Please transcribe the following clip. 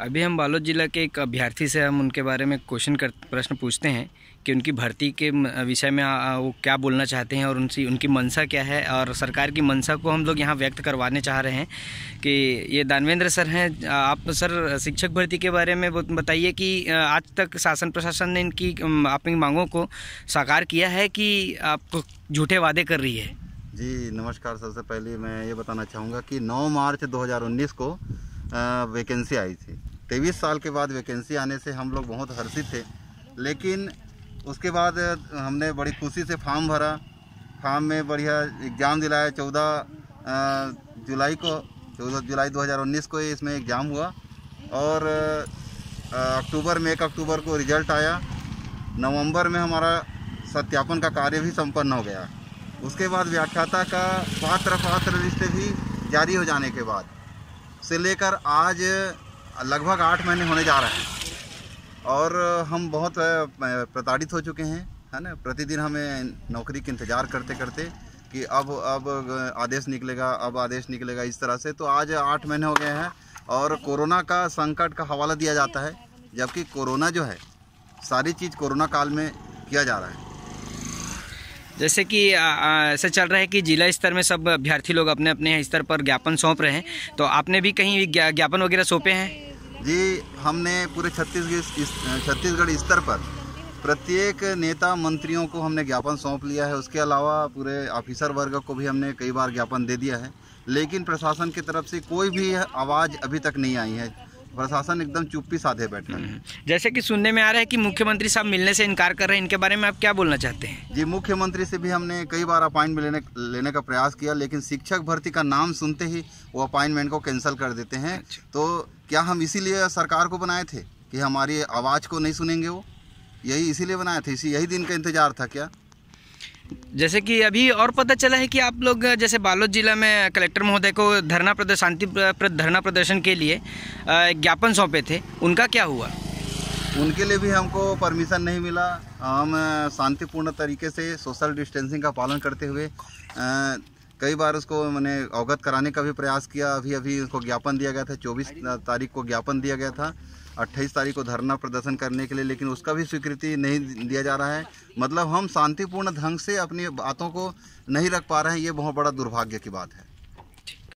अभी हम बालोद ज़िला के एक अभ्यर्थी से हम उनके बारे में क्वेश्चन कर प्रश्न पूछते हैं कि उनकी भर्ती के विषय में वो क्या बोलना चाहते हैं और उनसी उनकी मंशा क्या है और सरकार की मंशा को हम लोग यहाँ व्यक्त करवाने चाह रहे हैं कि ये दानवेंद्र सर हैं आप सर शिक्षक भर्ती के बारे में बताइए कि आज तक शासन प्रशासन ने इनकी अपनी मांगों को साकार किया है कि आप झूठे वादे कर रही है जी नमस्कार सबसे पहले मैं ये बताना चाहूँगा कि नौ मार्च दो को वैकेंसी आई थी तेईस साल के बाद वैकेंसी आने से हम लोग बहुत हर्षित थे लेकिन उसके बाद हमने बड़ी खुशी से फार्म भरा फार्म में बढ़िया एग्ज़ाम दिलाया चौदह जुलाई को चौदह जुलाई 2019 को इसमें एग्ज़ाम हुआ और अक्टूबर में एक अक्टूबर को रिजल्ट आया नवंबर में हमारा सत्यापन का कार्य भी संपन्न हो गया उसके बाद व्याख्याता का पात्र पात्र लिस्ट भी जारी हो जाने के बाद से लेकर आज लगभग आठ महीने होने जा रहे हैं और हम बहुत प्रताड़ित हो चुके हैं है ना प्रतिदिन हमें नौकरी के इंतज़ार करते करते कि अब अब आदेश निकलेगा अब आदेश निकलेगा इस तरह से तो आज आठ महीने हो गए हैं और कोरोना का संकट का हवाला दिया जाता है जबकि कोरोना जो है सारी चीज़ कोरोना काल में किया जा रहा है जैसे कि ऐसा चल रहा है कि जिला स्तर में सब अभ्यर्थी लोग अपने अपने स्तर पर ज्ञापन सौंप रहे हैं तो आपने भी कहीं ज्ञापन वगैरह सौंपे हैं जी हमने पूरे छत्तीसगढ़ छत्तीसगढ़ स्तर पर प्रत्येक नेता मंत्रियों को हमने ज्ञापन सौंप लिया है उसके अलावा पूरे ऑफिसर वर्ग को भी हमने कई बार ज्ञापन दे दिया है लेकिन प्रशासन की तरफ से कोई भी आवाज़ अभी तक नहीं आई है प्रशासन एकदम चुप्पी साधे बैठे है हम्म, हम्म। जैसे कि सुनने में आ रहा है कि मुख्यमंत्री साहब मिलने से इनकार कर रहे हैं इनके बारे में आप क्या बोलना चाहते हैं जी मुख्यमंत्री से भी हमने कई बार अपॉइंटमेंट लेने लेने का प्रयास किया लेकिन शिक्षक भर्ती का नाम सुनते ही वो अपॉइंटमेंट को कैंसिल कर देते हैं अच्छा। तो क्या हम इसीलिए सरकार को बनाए थे कि हमारी आवाज़ को नहीं सुनेंगे वो यही इसीलिए बनाए थे इसी यही दिन का इंतजार था क्या जैसे कि अभी और पता चला है कि आप लोग जैसे बालोद जिला में कलेक्टर महोदय को धरना प्रदर्शन शांति धरना प्रदर्शन के लिए ज्ञापन सौंपे थे उनका क्या हुआ उनके लिए भी हमको परमिशन नहीं मिला हम शांतिपूर्ण तरीके से सोशल डिस्टेंसिंग का पालन करते हुए कई बार उसको मैंने अवगत कराने का भी प्रयास किया अभी अभी उसको ज्ञापन दिया गया था चौबीस हाँ तारीख को ज्ञापन दिया गया था अट्ठाईस तारीख को धरना प्रदर्शन करने के लिए लेकिन उसका भी स्वीकृति नहीं दिया जा रहा है मतलब हम शांतिपूर्ण ढंग से अपनी बातों को नहीं रख पा रहे हैं ये बहुत बड़ा दुर्भाग्य की बात है